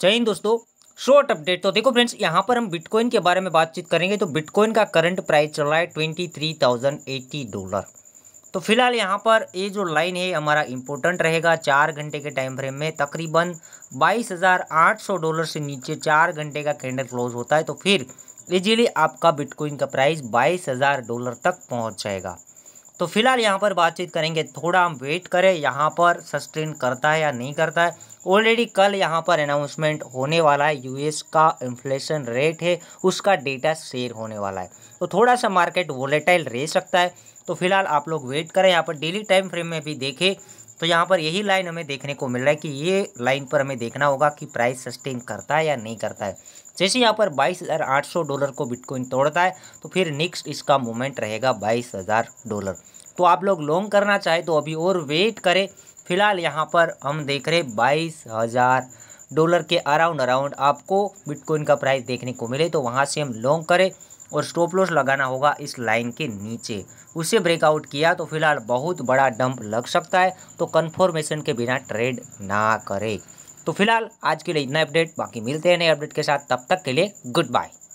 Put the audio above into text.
जय हिंद दोस्तों short update तो देखो फ्रेंड्स यहाँ पर हम बिटकॉइन के बारे में बातचीत करेंगे तो बिटकॉइन का करंट प्राइस चल रहा है twenty three thousand eighty dollar तो फिलहाल यहाँ पर ये जो लाइन है हमारा इम्पोर्टेंट रहेगा चार घंटे के टाइम फ्रेम में तकरीबन बाईस हज़ार आठ सौ डॉलर से नीचे चार घंटे का कैंडल क्लोज होता है तो फिर इजीली आपका बिटकॉइन का प्राइस बाईस हज़ार डॉलर तक पहुँच जाएगा तो फिलहाल यहाँ पर बातचीत करेंगे थोड़ा हम वेट करें यहाँ पर सस्टेन करता है या नहीं करता है ऑलरेडी कल यहाँ पर अनाउंसमेंट होने वाला है यूएस का इन्फ्लेशन रेट है उसका डेटा शेयर होने वाला है तो थोड़ा सा मार्केट वोलेटाइल रह सकता है तो फिलहाल आप लोग वेट करें यहाँ पर डेली टाइम फ्रेम में भी देखें तो यहाँ पर यही लाइन हमें देखने को मिल रहा है कि ये लाइन पर हमें देखना होगा कि प्राइस सस्टेन करता है या नहीं करता है जैसे यहाँ पर 22,800 डॉलर को बिटकॉइन तोड़ता है तो फिर नेक्स्ट इसका मूवमेंट रहेगा 22,000 डॉलर तो आप लोग लॉन्ग करना चाहे तो अभी और वेट करें फिलहाल यहाँ पर हम देख रहे बाईस हज़ार डॉलर के अराउंड अराउंड आपको बिटकॉइन का प्राइस देखने को मिले तो वहाँ से हम लॉन्ग करें और स्टॉप लॉस लगाना होगा इस लाइन के नीचे उसे ब्रेकआउट किया तो फिलहाल बहुत बड़ा डंप लग सकता है तो कन्फर्मेशन के बिना ट्रेड ना करें तो फिलहाल आज के लिए इतना अपडेट बाकी मिलते हैं नए अपडेट के साथ तब तक के लिए गुड बाय